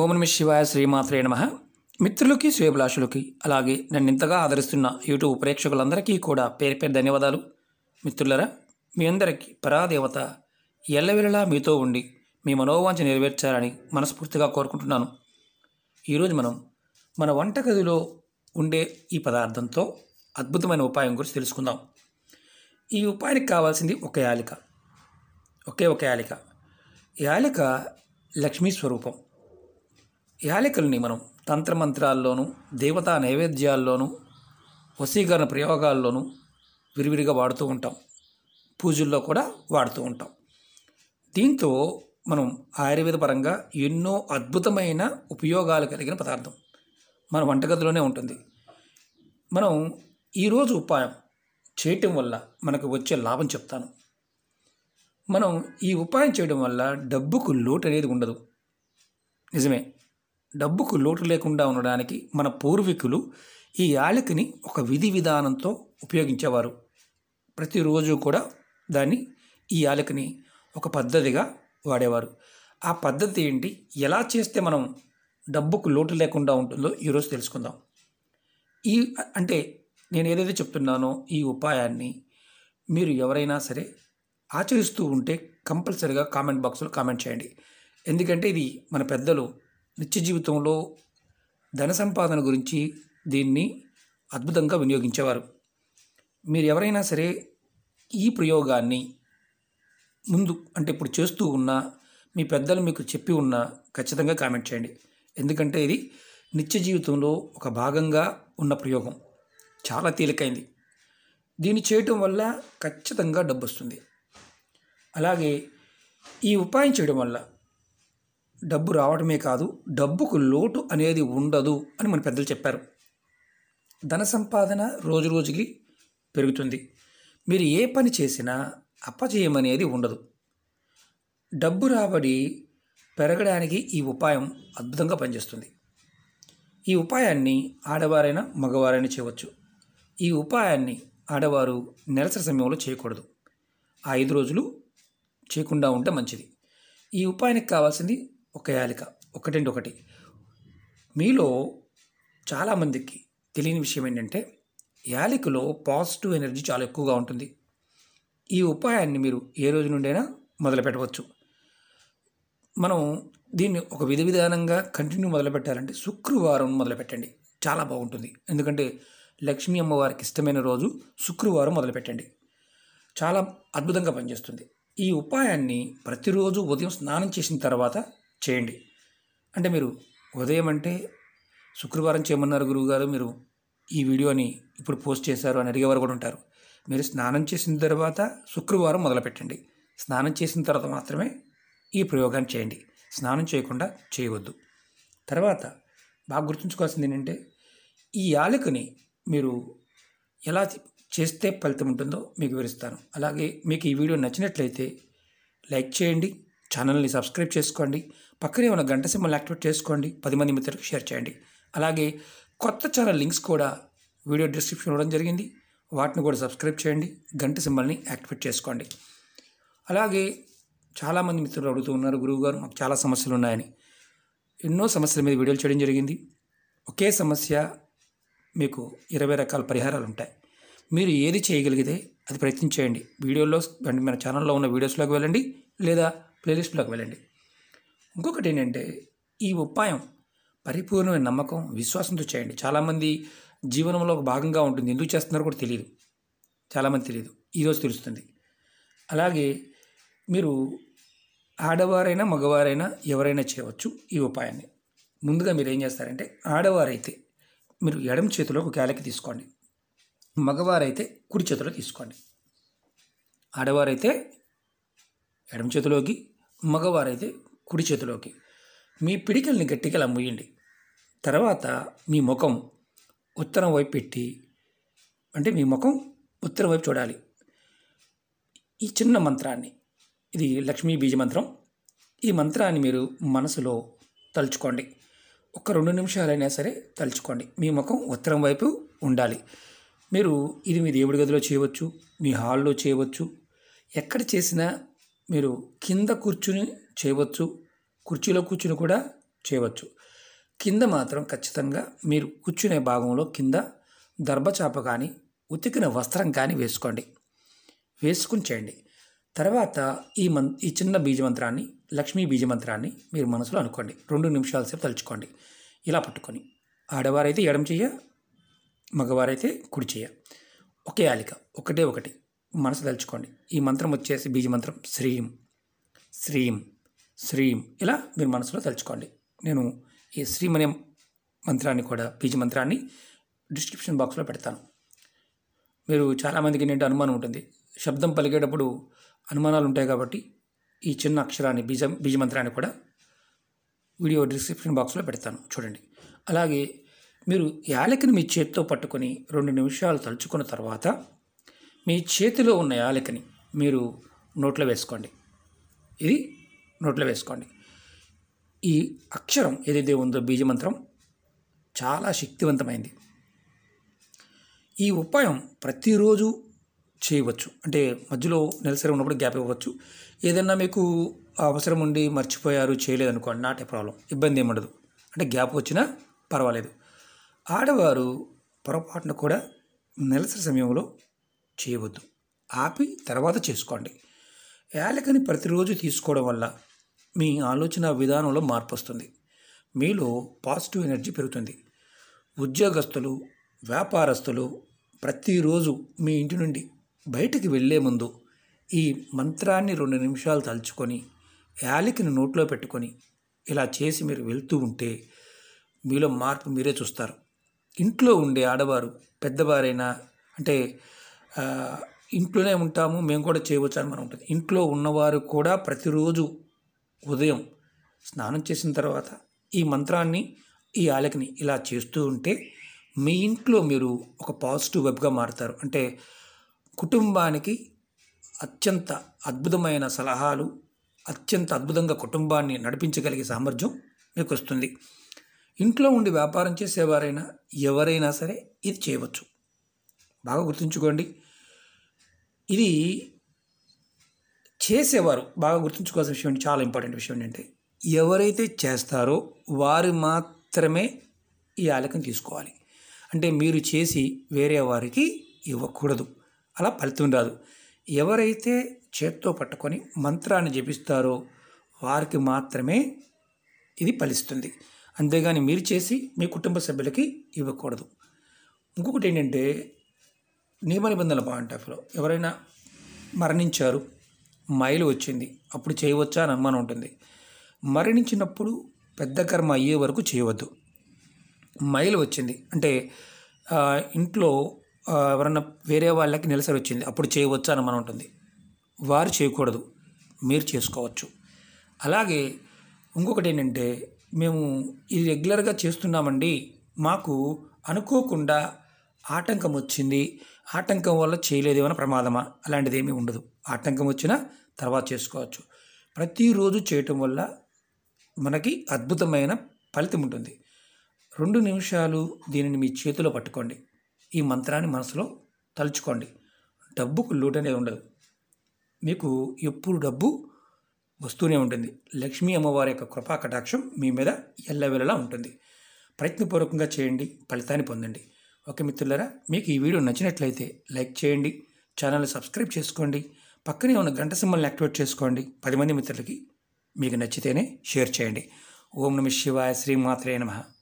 ఓం నమ శివాయ శ్రీమాత్రే నమ మిత్రులకి శ్రేభిలాషులకి అలాగే నన్ను ఇంతగా ఆదరిస్తున్న యూట్యూబ్ ప్రేక్షకులందరికీ కూడా పేరు పేరు ధన్యవాదాలు మిత్రులరా మీ అందరికీ పరాదేవత ఎల్లవెల్లలా మీతో ఉండి మీ మనోవాంచ నెరవేర్చాలని మనస్ఫూర్తిగా కోరుకుంటున్నాను ఈరోజు మనం మన వంటగదిలో ఉండే ఈ పదార్థంతో అద్భుతమైన ఉపాయం గురించి తెలుసుకుందాం ఈ ఉపాయానికి కావాల్సింది ఒక యాలిక ఒకే ఒక యాలిక యాలిక లక్ష్మీ స్వరూపం యాలికల్ని మనం తంత్రమంత్రాల్లోనూ దేవతా నైవేద్యాల్లోనూ వశీకరణ ప్రయోగాల్లోనూ విరివిరిగా వాడుతూ ఉంటాం పూజల్లో కూడా వాడుతూ ఉంటాం దీంతో మనం ఆయుర్వేద పరంగా ఎన్నో అద్భుతమైన ఉపయోగాలు కలిగిన పదార్థం మన వంటగదిలోనే ఉంటుంది మనం ఈరోజు ఉపాయం చేయటం వల్ల మనకు వచ్చే లాభం చెప్తాను మనం ఈ ఉపాయం చేయడం వల్ల డబ్బుకు లోటు అనేది ఉండదు నిజమే డబ్బుకు లోటు లేకుండా ఉండడానికి మన పూర్వీకులు ఈ యాలకిని ఒక విధి విధానంతో ఉపయోగించేవారు ప్రతిరోజు కూడా దాన్ని ఈ యాలకిని ఒక పద్ధతిగా వాడేవారు ఆ పద్ధతి ఏంటి ఎలా చేస్తే మనం డబ్బుకు లోటు లేకుండా ఉంటుందో ఈరోజు తెలుసుకుందాం ఈ అంటే నేను ఏదైతే చెప్తున్నానో ఈ ఉపాయాన్ని మీరు ఎవరైనా సరే ఆచరిస్తూ ఉంటే కంపల్సరిగా కామెంట్ బాక్స్లో కామెంట్ చేయండి ఎందుకంటే ఇది మన పెద్దలు నిత్య జీవితంలో ధన సంపాదన గురించి దీన్ని అద్భుతంగా వినియోగించేవారు మీరు ఎవరైనా సరే ఈ ప్రయోగాన్ని ముందు అంటే ఇప్పుడు చేస్తూ ఉన్నా మీ పెద్దలు మీకు చెప్పి ఉన్నా ఖచ్చితంగా కామెంట్ చేయండి ఎందుకంటే ఇది నిత్య జీవితంలో ఒక భాగంగా ఉన్న ప్రయోగం చాలా తేలికైంది దీన్ని చేయటం వల్ల ఖచ్చితంగా డబ్బు వస్తుంది అలాగే ఈ ఉపాయం చేయడం వల్ల డబ్బు రావడమే కాదు డబ్బుకు లోటు అనేది ఉండదు అని మన పెద్దలు చెప్పారు ధన సంపాదన రోజు రోజుకి పెరుగుతుంది మీరు ఏ పని చేసినా అపజయం అనేది ఉండదు డబ్బు రాబడి పెరగడానికి ఈ ఉపాయం అద్భుతంగా పనిచేస్తుంది ఈ ఉపాయాన్ని ఆడవారైనా మగవారైనా చేయవచ్చు ఈ ఉపాయాన్ని ఆడవారు నెలసరి సమయంలో చేయకూడదు ఐదు రోజులు చేయకుండా ఉంటే మంచిది ఈ ఉపాయానికి కావాల్సింది ఒక యాలిక ఒకటండి ఒకటి మీలో చాలామందికి తెలియని విషయం ఏంటంటే యాలికలో పాజిటివ్ ఎనర్జీ చాలా ఎక్కువగా ఉంటుంది ఈ ఉపాయాన్ని మీరు ఏ రోజు నుండైనా మొదలు పెట్టవచ్చు మనం దీన్ని ఒక విధి విధానంగా కంటిన్యూ మొదలుపెట్టాలంటే శుక్రవారం మొదలుపెట్టండి చాలా బాగుంటుంది ఎందుకంటే లక్ష్మీ అమ్మవారికి ఇష్టమైన రోజు శుక్రవారం మొదలుపెట్టండి చాలా అద్భుతంగా పనిచేస్తుంది ఈ ఉపాయాన్ని ప్రతిరోజు ఉదయం స్నానం చేసిన తర్వాత చేయండి అంటే మీరు ఉదయం అంటే శుక్రవారం చేయమన్నారు గురువుగారు మీరు ఈ వీడియోని ఇప్పుడు పోస్ట్ చేశారు అని అడిగేవారు కూడా ఉంటారు మీరు స్నానం చేసిన తర్వాత శుక్రవారం మొదలుపెట్టండి స్నానం చేసిన తర్వాత మాత్రమే ఈ ప్రయోగాన్ని చేయండి స్నానం చేయకుండా చేయవద్దు తర్వాత బాగా గుర్తుంచుకోవాల్సింది ఏంటంటే ఈ యాలకుని మీరు ఎలా చేస్తే ఫలితం ఉంటుందో మీకు వివరిస్తాను అలాగే మీకు ఈ వీడియో నచ్చినట్లయితే లైక్ చేయండి ఛానల్ని సబ్స్క్రైబ్ చేసుకోండి పక్కనే ఉన్న గంట సింబల్ యాక్టివేట్ చేసుకోండి పది మంది మిత్రులకు షేర్ చేయండి అలాగే కొత్త ఛానల్ లింక్స్ కూడా వీడియో డిస్క్రిప్షన్ ఇవ్వడం జరిగింది వాటిని కూడా సబ్స్క్రైబ్ చేయండి గంట సింబల్ని యాక్టివేట్ చేసుకోండి అలాగే చాలామంది మిత్రులు అడుగుతూ ఉన్నారు గురువు గారు మాకు చాలా సమస్యలు ఉన్నాయని ఎన్నో సమస్యల మీద వీడియోలు చేయడం జరిగింది ఒకే సమస్య మీకు ఇరవై రకాల పరిహారాలు ఉంటాయి మీరు ఏది చేయగలిగితే అది ప్రయత్నించేయండి వీడియోలో మన ఛానల్లో ఉన్న వీడియోస్లోకి వెళ్ళండి లేదా ప్లేలిస్ట్లోకి వెళ్ళండి ఇంకొకటి ఏంటంటే ఈ ఉపాయం పరిపూర్ణమైన నమ్మకం విశ్వాసంతో చేయండి చాలామంది జీవనంలో ఒక భాగంగా ఉంటుంది ఎందుకు చేస్తున్నారో కూడా తెలియదు చాలామంది తెలియదు ఈరోజు తెలుస్తుంది అలాగే మీరు ఆడవారైనా మగవారైనా ఎవరైనా చేయవచ్చు ఈ ఉపాయాన్ని ముందుగా మీరు ఏం చేస్తారంటే ఆడవారైతే మీరు ఎడమ చేతిలో ఒక కేలకి తీసుకోండి మగవారైతే కుడి చేతిలో తీసుకోండి ఆడవారైతే ఎడమ చేతిలోకి మగవారైతే కుడి చేతిలోకి మీ పిడికల్ని గట్టిగా లమ్ముయండి తర్వాత మీ ముఖం ఉత్తరం వైపు పెట్టి అంటే మీ ముఖం ఉత్తరం వైపు చూడాలి ఈ చిన్న మంత్రాన్ని ఇది లక్ష్మీ బీజ మంత్రం ఈ మంత్రాన్ని మీరు మనసులో తలుచుకోండి ఒక రెండు నిమిషాలైనా సరే తలుచుకోండి మీ ముఖం ఉత్తరం వైపు ఉండాలి మీరు ఇది మీ దేవుడి గదిలో చేయవచ్చు మీ హాల్లో చేయవచ్చు ఎక్కడ చేసినా మీరు కింద కూర్చుని చేయవచ్చు కుర్చీలో కూర్చుని కూడా చేయవచ్చు కింద మాత్రం ఖచ్చితంగా మీరు కూర్చునే భాగంలో కింద దర్భచాప కానీ ఉతికిన వస్త్రం కానీ వేసుకోండి వేసుకుని చేయండి తర్వాత ఈ మన్ ఈ చిన్న బీజమంత్రాన్ని లక్ష్మీ బీజమంత్రాన్ని మీరు మనసులో అనుకోండి రెండు నిమిషాల సేపు తలుచుకోండి ఇలా పట్టుకొని ఆడవారైతే ఎడం చెయ్య మగవారైతే కుడి చెయ్య ఒకే ఆలిక ఒకటే ఒకటి మనసు తలుచుకోండి ఈ మంత్రం వచ్చేసి బీజమంత్రం శ్రీం శ్రీం శ్రీం ఇలా మీరు మనసులో తలుచుకోండి నేను ఈ శ్రీం అనే మంత్రాన్ని కూడా బీజ మంత్రాన్ని డిస్క్రిప్షన్ బాక్స్లో పెడతాను మీరు చాలామందికి ఏంటంటే అనుమానం ఉంటుంది శబ్దం పలికేటప్పుడు అనుమానాలు ఉంటాయి కాబట్టి ఈ చిన్న అక్షరాన్ని బీజ బీజమంత్రాన్ని కూడా వీడియో డిస్క్రిప్షన్ బాక్స్లో పెడతాను చూడండి అలాగే మీరు యాలకిని మీ చేతితో పట్టుకొని రెండు నిమిషాలు తలుచుకున్న తర్వాత మీ చేతిలో ఉన్న యాలకిని మీరు నోట్లో వేసుకోండి ఇది నోట్లో వేసుకోండి ఈ అక్షరం ఏదైతే ఉందో బీజమంత్రం చాలా శక్తివంతమైంది ఈ ఉపాయం ప్రతిరోజు చేయవచ్చు అంటే మధ్యలో నెలసరి ఉన్నప్పుడు గ్యాప్ ఇవ్వచ్చు ఏదన్నా మీకు అవసరం ఉండి మర్చిపోయారు చేయలేదు అనుకోండి నాట్ ఏ ప్రాబ్లం ఇబ్బంది ఉండదు అంటే గ్యాప్ వచ్చినా పర్వాలేదు ఆడవారు పొరపాటున కూడా నెలసరి సమయంలో చేయవద్దు ఆపి తర్వాత చేసుకోండి యాలకని ప్రతిరోజు తీసుకోవడం వల్ల మీ ఆలోచన విధానంలో మార్పు వస్తుంది మీలో పాజిటివ్ ఎనర్జీ పెరుగుతుంది ఉద్యోగస్తులు వ్యాపారస్తులు ప్రతిరోజు మీ ఇంటి నుండి బయటికి వెళ్ళే ముందు ఈ మంత్రాన్ని రెండు నిమిషాలు తలుచుకొని యాలికిని నోట్లో పెట్టుకొని ఇలా చేసి మీరు వెళ్తూ ఉంటే మీలో మార్పు మీరే చూస్తారు ఇంట్లో ఉండే ఆడవారు పెద్దవారైనా అంటే ఇంట్లోనే ఉంటాము మేము కూడా చేయవచ్చు అని మనం ఉంటుంది ఇంట్లో ఉన్నవారు కూడా ప్రతిరోజు ఉదయం స్నానం చేసిన తర్వాత ఈ మంత్రాన్ని ఈ ఆలకని ఇలా చేస్తూ ఉంటే మీ ఇంట్లో మీరు ఒక పాజిటివ్ వెబ్గా మారుతారు అంటే కుటుంబానికి అత్యంత అద్భుతమైన సలహాలు అత్యంత అద్భుతంగా కుటుంబాన్ని నడిపించగలిగే సామర్థ్యం మీకు వస్తుంది ఇంట్లో ఉండి వ్యాపారం చేసేవారైనా ఎవరైనా సరే ఇది చేయవచ్చు బాగా గుర్తుంచుకోండి ఇది చేసేవారు బాగా గుర్తుంచుకోవాల్సిన విషయం అంటే చాలా ఇంపార్టెంట్ విషయం ఏంటంటే ఎవరైతే చేస్తారో వారు మాత్రమే ఈ ఆలకం తీసుకోవాలి అంటే మీరు చేసి వేరే వారికి ఇవ్వకూడదు అలా ఫలితం రాదు ఎవరైతే చేత్తో పట్టుకొని మంత్రాన్ని జపిస్తారో వారికి మాత్రమే ఇది ఫలిస్తుంది అంతేగాని మీరు చేసి మీ కుటుంబ సభ్యులకి ఇవ్వకూడదు ఇంకొకటి ఏంటంటే నియమ నిబంధనల పాయింట్ ఎవరైనా మరణించారు మైలు వచ్చింది అప్పుడు చేయవచ్చా అని అనుమానం ఉంటుంది మరణించినప్పుడు పెద్ద కర్మ అయ్యే వరకు చేయవద్దు మైలు వచ్చింది అంటే ఇంట్లో ఎవరన్నా వేరే వాళ్ళకి నిలసరి వచ్చింది అప్పుడు చేయవచ్చా అని అనుమానం ఉంటుంది వారు చేయకూడదు మీరు చేసుకోవచ్చు అలాగే ఇంకొకటి ఏంటంటే మేము ఇది రెగ్యులర్గా చేస్తున్నామండి మాకు అనుకోకుండా ఆటంకం వచ్చింది ఆటంకం వల్ల చేయలేదు ఏమైనా ప్రమాదమా అలాంటిది ఏమీ ఉండదు ఆటంకం వచ్చినా తర్వాత చేసుకోవచ్చు ప్రతిరోజు చేయటం వల్ల మనకి అద్భుతమైన ఫలితం ఉంటుంది రెండు నిమిషాలు దీనిని మీ చేతిలో పట్టుకోండి ఈ మంత్రాన్ని మనసులో తలుచుకోండి డబ్బుకు లోటు అనేది ఉండదు మీకు ఎప్పుడు డబ్బు వస్తూనే ఉంటుంది లక్ష్మీ అమ్మవారి యొక్క కృపా కటాక్షం మీ మీద ఎల్లవెల్లలా ఉంటుంది ప్రయత్నపూర్వకంగా చేయండి ఫలితాన్ని పొందండి ఓకే మిత్రులారా మీకు ఈ వీడియో నచ్చినట్లయితే లైక్ చేయండి ఛానల్ సబ్స్క్రైబ్ చేసుకోండి పక్కనే ఉన్న గంట సింబల్ని యాక్టివేట్ చేసుకోండి పది మంది మిత్రులకి మీకు నచ్చితేనే షేర్ చేయండి ఓం నమ శివాయ శ్రీమాత్రే నమ